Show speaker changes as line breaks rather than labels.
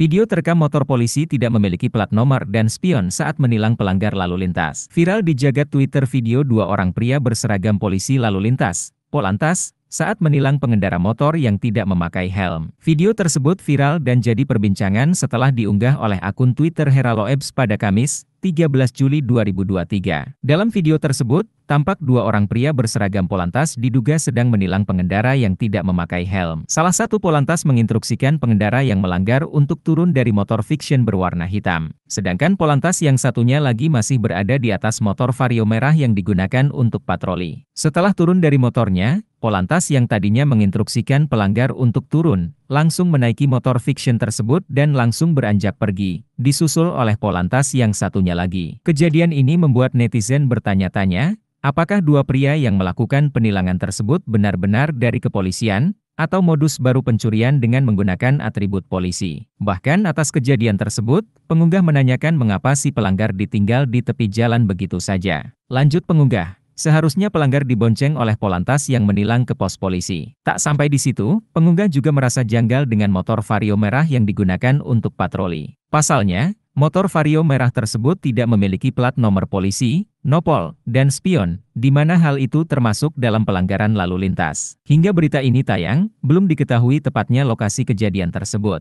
Video terekam motor polisi tidak memiliki plat nomor dan spion saat menilang pelanggar lalu lintas. Viral di jagat Twitter video dua orang pria berseragam polisi lalu lintas, Polantas, saat menilang pengendara motor yang tidak memakai helm. Video tersebut viral dan jadi perbincangan setelah diunggah oleh akun Twitter Heraloebs pada Kamis, 13 Juli 2023. Dalam video tersebut, tampak dua orang pria berseragam Polantas diduga sedang menilang pengendara yang tidak memakai helm. Salah satu Polantas menginstruksikan pengendara yang melanggar untuk turun dari motor fiction berwarna hitam. Sedangkan Polantas yang satunya lagi masih berada di atas motor vario merah yang digunakan untuk patroli. Setelah turun dari motornya, Polantas yang tadinya menginstruksikan pelanggar untuk turun, langsung menaiki motor fiction tersebut dan langsung beranjak pergi, disusul oleh Polantas yang satunya lagi. Kejadian ini membuat netizen bertanya-tanya, apakah dua pria yang melakukan penilangan tersebut benar-benar dari kepolisian, atau modus baru pencurian dengan menggunakan atribut polisi. Bahkan atas kejadian tersebut, pengunggah menanyakan mengapa si pelanggar ditinggal di tepi jalan begitu saja. Lanjut pengunggah. Seharusnya pelanggar dibonceng oleh Polantas yang menilang ke pos polisi. Tak sampai di situ, pengunggah juga merasa janggal dengan motor Vario merah yang digunakan untuk patroli. Pasalnya, motor Vario merah tersebut tidak memiliki plat nomor polisi, nopol, dan spion, di mana hal itu termasuk dalam pelanggaran lalu lintas. Hingga berita ini tayang, belum diketahui tepatnya lokasi kejadian tersebut.